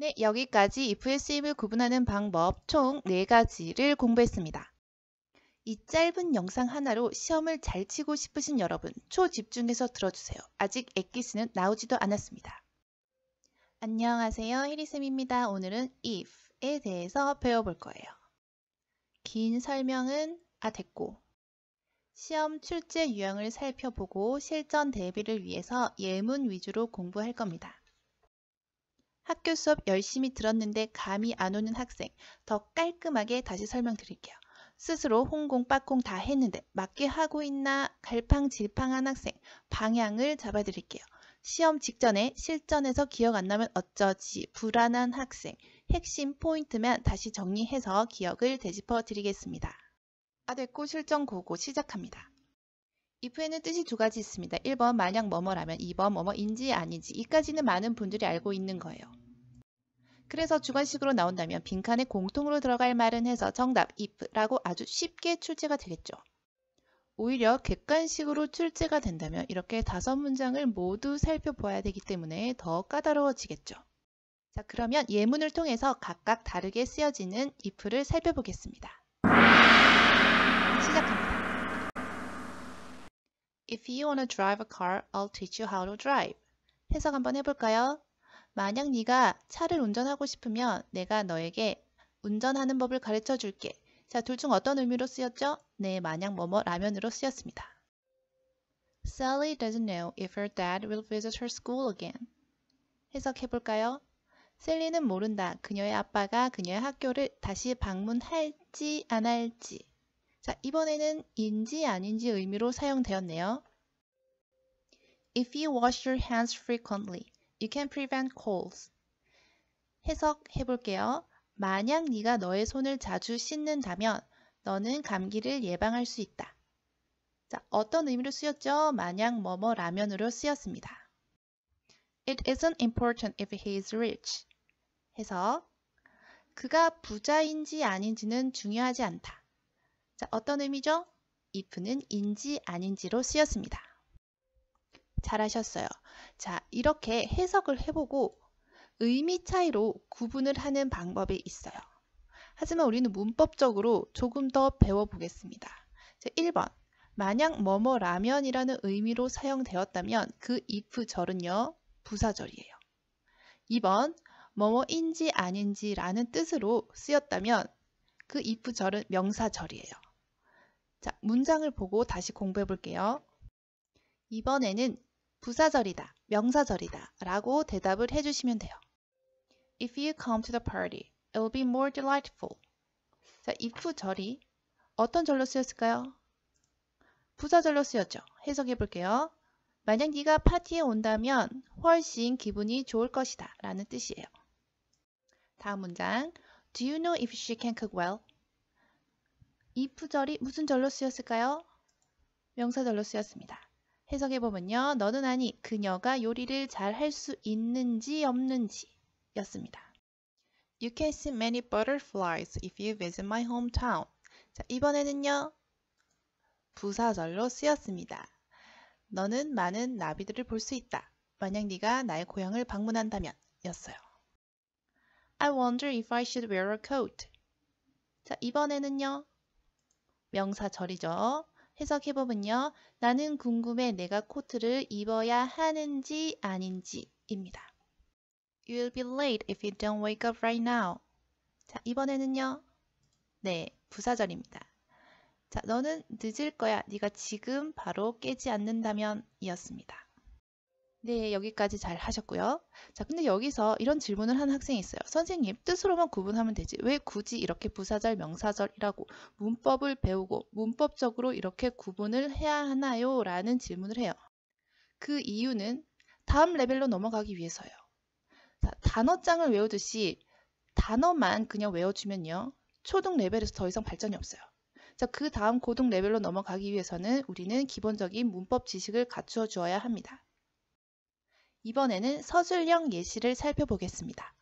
네, 여기까지 if, s m 을 구분하는 방법 총 4가지를 공부했습니다. 이 짧은 영상 하나로 시험을 잘 치고 싶으신 여러분 초집중해서 들어주세요. 아직 액기스는 나오지도 않았습니다. 안녕하세요. 혜리쌤입니다. 오늘은 if에 대해서 배워볼 거예요. 긴 설명은 아 됐고 시험 출제 유형을 살펴보고 실전 대비를 위해서 예문 위주로 공부할 겁니다. 학교 수업 열심히 들었는데 감이 안 오는 학생 더 깔끔하게 다시 설명드릴게요. 스스로 홍공 빠콩 다 했는데 맞게 하고 있나 갈팡질팡한 학생 방향을 잡아드릴게요. 시험 직전에 실전에서 기억 안 나면 어쩌지 불안한 학생 핵심 포인트면 다시 정리해서 기억을 되짚어 드리겠습니다. 아 됐고 네, 실전 고고 시작합니다. if에는 뜻이 두 가지 있습니다. 1번 만약 뭐뭐라면 2번 뭐뭐인지 아닌지 이까지는 많은 분들이 알고 있는 거예요. 그래서 주관식으로 나온다면 빈칸에 공통으로 들어갈 말은 해서 정답 if라고 아주 쉽게 출제가 되겠죠. 오히려 객관식으로 출제가 된다면 이렇게 다섯 문장을 모두 살펴보아야 되기 때문에 더 까다로워지겠죠. 자, 그러면 예문을 통해서 각각 다르게 쓰여지는 if를 살펴보겠습니다. 시작합니다. If you w a n t to drive a car, I'll teach you how to drive. 해석 한번 해볼까요? 만약 네가 차를 운전하고 싶으면 내가 너에게 운전하는 법을 가르쳐 줄게. 자, 둘 중 어떤 의미로 쓰였죠? 네, 만약 뭐뭐 라면으로 쓰였습니다. Sally doesn't know if her dad will visit her school again. 해석해 볼까요? 셀리는 모른다. 그녀의 아빠가 그녀의 학교를 다시 방문할지 안 할지. 자, 이번에는 인지 아닌지 의미로 사용되었네요. If you wash your hands frequently, You can prevent colds. 해석해 볼게요. 만약 네가 너의 손을 자주 씻는다면 너는 감기를 예방할 수 있다. 자, 어떤 의미로 쓰였죠? 만약 뭐뭐 라면으로 쓰였습니다. It isn't important if he is rich. 해서 그가 부자인지 아닌지는 중요하지 않다. 자, 어떤 의미죠? if는 인지 아닌지로 쓰였습니다. 잘하셨어요. 자, 이렇게 해석을 해보고 의미 차이로 구분을 하는 방법이 있어요. 하지만 우리는 문법적으로 조금 더 배워보겠습니다. 자, 1번. 만약 뭐뭐 라면이라는 의미로 사용되었다면 그 if 절은요, 부사절이에요. 2번. 뭐뭐인지 아닌지라는 뜻으로 쓰였다면 그 if 절은 명사절이에요. 자, 문장을 보고 다시 공부해 볼게요. 이번에는 부사절이다, 명사절이다 라고 대답을 해주시면 돼요. If you come to the party, it will be more delightful. 자, if 절이 어떤 절로 쓰였을까요? 부사절로 쓰였죠. 해석해 볼게요. 만약 네가 파티에 온다면 훨씬 기분이 좋을 것이다 라는 뜻이에요. 다음 문장 Do you know if she can cook well? if 절이 무슨 절로 쓰였을까요? 명사절로 쓰였습니다. 해석해보면요. 너는 아니, 그녀가 요리를 잘 할 수 있는지 없는지 였습니다. You can see many butterflies if you visit my hometown. 자, 이번에는요. 부사절로 쓰였습니다. 너는 많은 나비들을 볼 수 있다. 만약 네가 나의 고향을 방문한다면 였어요. I wonder if I should wear a coat. 자, 이번에는요. 명사절이죠. 해석해보면요. 나는 궁금해 내가 코트를 입어야 하는지 아닌지입니다. You'll be late if you don't wake up right now. 자, 이번에는요. 네, 부사절입니다. 자, 너는 늦을 거야. 네가 지금 바로 깨지 않는다면 이었습니다. 네, 여기까지 잘 하셨고요. 자, 근데 여기서 이런 질문을 한 학생이 있어요. 선생님, 뜻으로만 구분하면 되지. 왜 굳이 이렇게 부사절, 명사절이라고 문법을 배우고 문법적으로 이렇게 구분을 해야 하나요? 라는 질문을 해요. 그 이유는 다음 레벨로 넘어가기 위해서요. 자, 단어장을 외우듯이 단어만 그냥 외워주면요. 초등 레벨에서 더 이상 발전이 없어요. 자, 그 다음 고등 레벨로 넘어가기 위해서는 우리는 기본적인 문법 지식을 갖추어 주어야 합니다. 이번에는 서술형 예시를 살펴보겠습니다.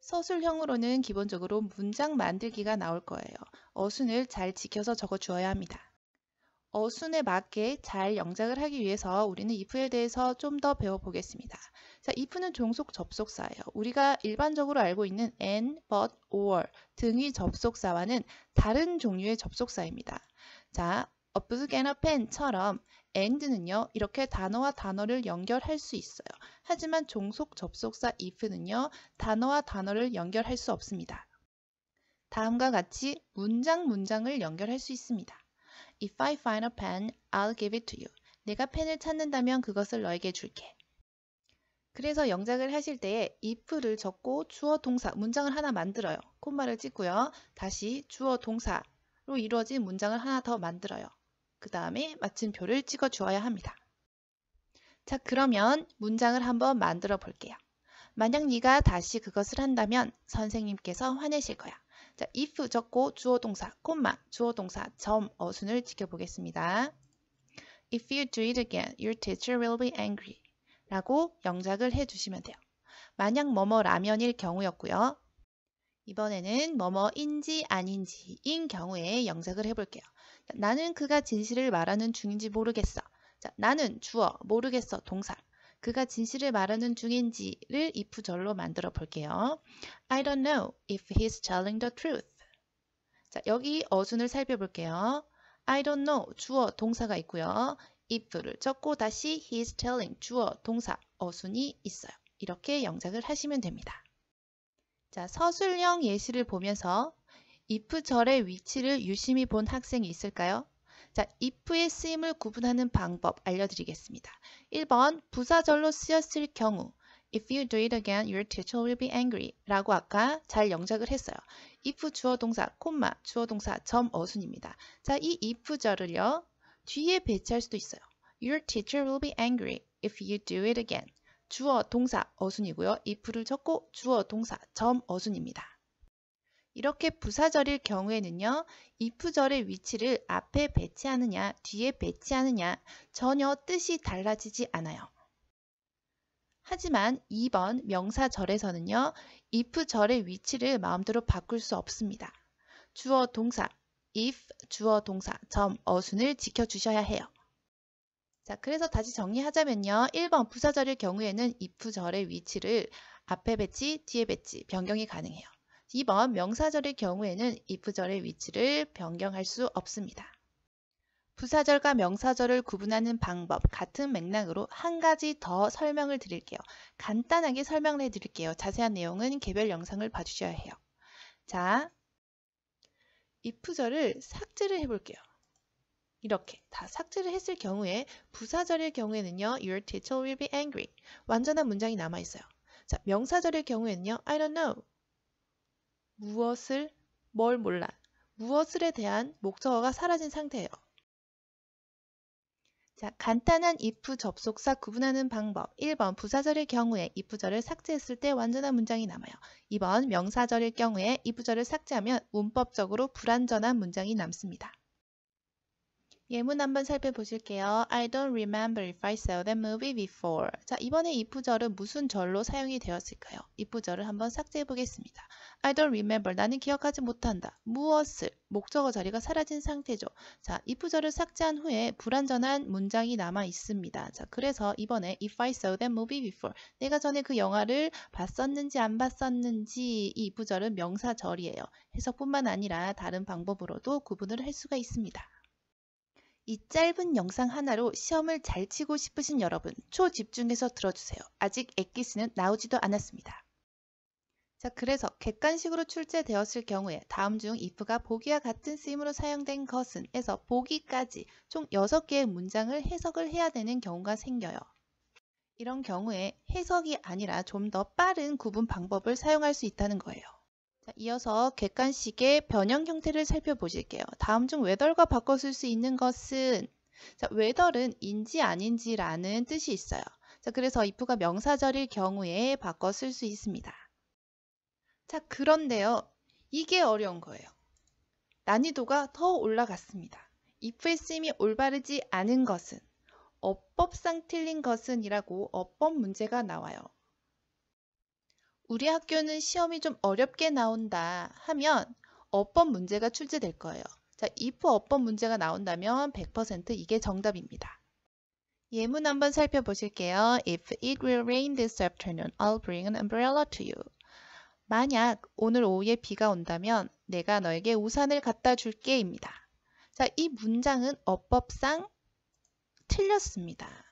서술형으로는 기본적으로 문장 만들기가 나올 거예요. 어순을 잘 지켜서 적어주어야 합니다. 어순에 맞게 잘 영작을 하기 위해서 우리는 if에 대해서 좀 더 배워보겠습니다. 자, if는 종속 접속사예요. 우리가 일반적으로 알고 있는 and, but, or 등의 접속사와는 다른 종류의 접속사입니다. 자, 어프스게너 펜처럼 and는요 이렇게 단어와 단어를 연결할 수 있어요. 하지만 종속 접속사 if는요 단어와 단어를 연결할 수 없습니다. 다음과 같이 문장 문장을 연결할 수 있습니다. If I find a pen, I'll give it to you. 내가 펜을 찾는다면 그것을 너에게 줄게. 그래서 영작을 하실 때에 if를 적고 주어 동사 문장을 하나 만들어요. 콤마를 찍고요. 다시 주어 동사로 이루어진 문장을 하나 더 만들어요. 그 다음에 마침표를 찍어 주어야 합니다. 자, 그러면 문장을 한번 만들어 볼게요. 만약 네가 다시 그것을 한다면 선생님께서 화내실 거야. 자, if 적고 주어동사, 콤마, 주어동사, 점, 어순을 지켜보겠습니다. If you do it again, your teacher will be angry. 라고 영작을 해주시면 돼요. 만약 뭐뭐라면일 경우였고요. 이번에는 뭐뭐인지 아닌지인 경우에 영작을 해볼게요. 자, 나는 그가 진실을 말하는 중인지 모르겠어. 자, 나는 주어, 모르겠어, 동사. 그가 진실을 말하는 중인지를 if절로 만들어 볼게요. I don't know if he's telling the truth. 자, 여기 어순을 살펴볼게요. I don't know 주어 동사가 있고요. if를 적고 다시 he's telling 주어 동사 어순이 있어요. 이렇게 영작을 하시면 됩니다. 자, 서술형 예시를 보면서 if 절의 위치를 유심히 본 학생이 있을까요? 자, if의 쓰임을 구분하는 방법 알려드리겠습니다. 1번 부사절로 쓰였을 경우 If you do it again, your teacher will be angry. 라고 아까 잘 영작을 했어요. if 주어동사, 콤마, 주어동사, 점, 어순입니다. 자, 이 if절을요. 뒤에 배치할 수도 있어요. Your teacher will be angry if you do it again. 주어 동사 어순이고요. if를 쳤고 주어 동사 점 어순입니다. 이렇게 부사절일 경우에는요. if절의 위치를 앞에 배치하느냐 뒤에 배치하느냐 전혀 뜻이 달라지지 않아요. 하지만 2번 명사절에서는요. if절의 위치를 마음대로 바꿀 수 없습니다. 주어 동사 if 주어 동사 점 어순을 지켜주셔야 해요. 자, 그래서 다시 정리하자면요. 1번 부사절일 경우에는 이프절의 위치를 앞에 배치, 뒤에 배치 변경이 가능해요. 2번 명사절의 경우에는 이프절의 위치를 변경할 수 없습니다. 부사절과 명사절을 구분하는 방법 같은 맥락으로 한 가지 더 설명을 드릴게요. 간단하게 설명을 해드릴게요. 자세한 내용은 개별 영상을 봐주셔야 해요. 자, 이프절을 삭제를 해볼게요. 이렇게 다 삭제를 했을 경우에 부사절일 경우에는요. Your teacher will be angry. 완전한 문장이 남아있어요. 자, 명사절일 경우에는요. I don't know. 무엇을, 뭘 몰라. 무엇을에 대한 목적어가 사라진 상태예요. 자, 간단한 if 접속사 구분하는 방법. 1번 부사절일 경우에 if절을 삭제했을 때 완전한 문장이 남아요. 2번 명사절일 경우에 if절을 삭제하면 문법적으로 불완전한 문장이 남습니다. 예문 한번 살펴보실게요. I don't remember if I saw that movie before. 자, 이번에 이 부절은 무슨 절로 사용이 되었을까요? 이 부절을 한번 삭제해 보겠습니다. I don't remember. 나는 기억하지 못한다. 무엇을? 목적어 자리가 사라진 상태죠. 자, 이 부절을 삭제한 후에 불완전한 문장이 남아 있습니다. 자, 그래서 이번에 if I saw that movie before. 내가 전에 그 영화를 봤었는지 안 봤었는지 이 부절은 명사절이에요. 해석뿐만 아니라 다른 방법으로도 구분을 할 수가 있습니다. 이 짧은 영상 하나로 시험을 잘 치고 싶으신 여러분 초집중해서 들어주세요. 아직 액기스는 나오지도 않았습니다. 자, 그래서 객관식으로 출제되었을 경우에 다음 중 if가 보기와 같은 쓰임으로 사용된 것은 에서 보기까지 총 6개의 문장을 해석을 해야 되는 경우가 생겨요. 이런 경우에 해석이 아니라 좀 더 빠른 구분 방법을 사용할 수 있다는 거예요. 자, 이어서 객관식의 변형 형태를 살펴보실게요. 다음 중 외덜과 바꿔 쓸수 있는 것은 자, 외덜은 인지 아닌지라는 뜻이 있어요. 자, 그래서 if가 명사절일 경우에 바꿔 쓸수 있습니다. 자, 그런데요. 이게 어려운 거예요. 난이도가 더 올라갔습니다. if의 쓰임이 올바르지 않은 것은 어법상 틀린 것은이라고 어법 문제가 나와요. 우리 학교는 시험이 좀 어렵게 나온다 하면 어법 문제가 출제될 거예요. 자, if 어법 문제가 나온다면 100% 이게 정답입니다. 예문 한번 살펴보실게요. If it will rain this afternoon, I'll bring an umbrella to you. 만약 오늘 오후에 비가 온다면 내가 너에게 우산을 갖다 줄게입니다. 자, 이 문장은 어법상 틀렸습니다.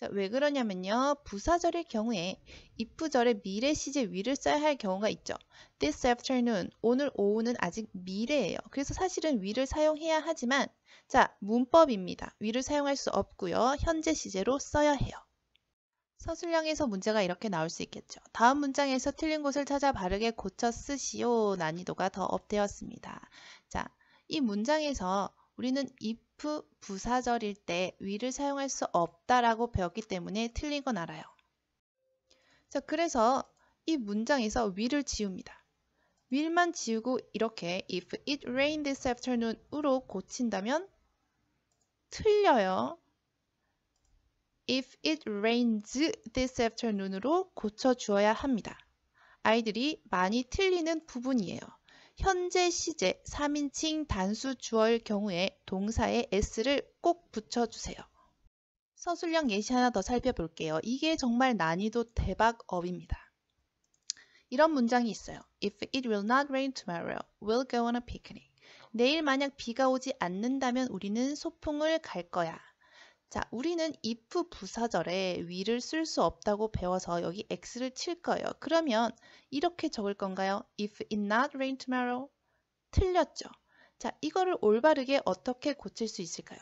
자, 왜 그러냐면요. 부사절일 경우에 if절에 미래 시제 위를 써야 할 경우가 있죠. This afternoon, 오늘 오후는 아직 미래예요. 그래서 사실은 위를 사용해야 하지만 자, 문법입니다. 위를 사용할 수 없고요. 현재 시제로 써야 해요. 서술형에서 문제가 이렇게 나올 수 있겠죠. 다음 문장에서 틀린 곳을 찾아 바르게 고쳐 쓰시오 난이도가 더 업되었습니다. 자, 이 문장에서 우리는 if 프 부사절일 때 위를 사용할 수 없다라고 배웠기 때문에 틀린 건 알아요. 자, 그래서 이 문장에서 위를 지웁니다. 위 i 만 지우고 이렇게 if it rained this afternoon으로 고친다면 틀려요. if it rains this afternoon으로 고쳐 주어야 합니다. 아이들이 많이 틀리는 부분이에요. 현재 시제 3인칭 단수 주어일 경우에 동사에 s를 꼭 붙여주세요. 서술형 예시 하나 더 살펴볼게요. 이게 정말 난이도 대박업입니다. 이런 문장이 있어요. If it will not rain tomorrow, we'll go on a picnic. 내일 만약 비가 오지 않는다면 우리는 소풍을 갈 거야. 자, 우리는 if 부사절에 will을 쓸수 없다고 배워서 여기 x를 칠 거예요. 그러면 이렇게 적을 건가요? If it not rain tomorrow. 틀렸죠. 자, 이거를 올바르게 어떻게 고칠 수 있을까요?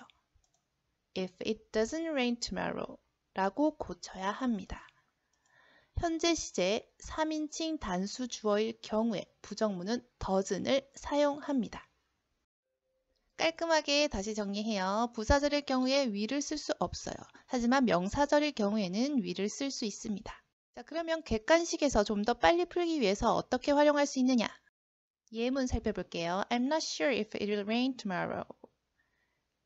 If it doesn't rain tomorrow 라고 고쳐야 합니다. 현재 시제 3인칭 단수 주어일 경우에 부정문은 doesn을 사용합니다. 깔끔하게 다시 정리해요. 부사절일 경우에 위를 쓸 수 없어요. 하지만 명사절일 경우에는 위를 쓸 수 있습니다. 자, 그러면 객관식에서 좀 더 빨리 풀기 위해서 어떻게 활용할 수 있느냐? 예문 살펴볼게요. I'm not sure if it'll rain tomorrow.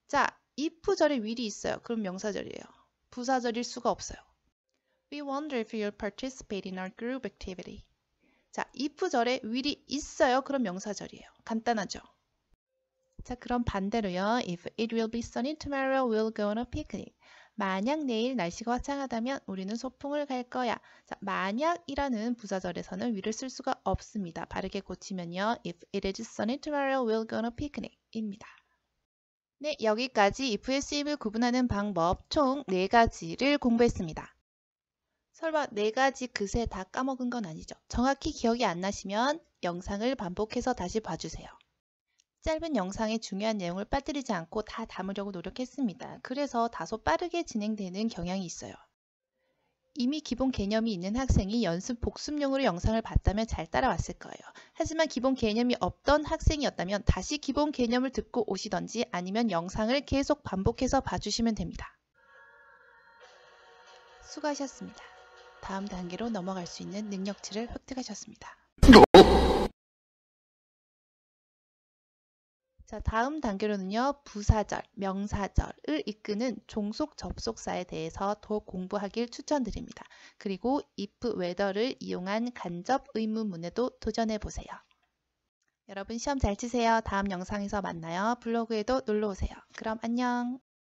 자, if 절에 위리 있어요. 그럼 명사절이에요. 부사절일 수가 없어요. We wonder if you'll participate in our group activity. 자, if 절에 위리 있어요. 그럼 명사절이에요. 간단하죠? 자, 그럼 반대로요. If it will be sunny tomorrow, we'll go on a picnic. 만약 내일 날씨가 화창하다면 우리는 소풍을 갈 거야. 자, 만약이라는 부사절에서는 위를 쓸 수가 없습니다. 바르게 고치면요. If it is sunny tomorrow, we'll go on a picnic. 입니다. 네, 여기까지 if의 쓰임을 구분하는 방법 총 4가지를 공부했습니다. 설마 4가지 그새 다 까먹은 건 아니죠. 정확히 기억이 안 나시면 영상을 반복해서 다시 봐주세요. 짧은 영상에 중요한 내용을 빠뜨리지 않고 다 담으려고 노력했습니다. 그래서 다소 빠르게 진행되는 경향이 있어요. 이미 기본 개념이 있는 학생이 연습 복습용으로 영상을 봤다면 잘 따라왔을 거예요. 하지만 기본 개념이 없던 학생이었다면 다시 기본 개념을 듣고 오시던지 아니면 영상을 계속 반복해서 봐주시면 됩니다. 수고하셨습니다. 다음 단계로 넘어갈 수 있는 능력치를 획득하셨습니다. 자, 다음 단계로는요, 부사절, 명사절을 이끄는 종속 접속사에 대해서 더 공부하길 추천드립니다. 그리고 if, whether를 이용한 간접 의문문에도 도전해보세요. 여러분 시험 잘 치세요. 다음 영상에서 만나요. 블로그에도 놀러오세요. 그럼 안녕!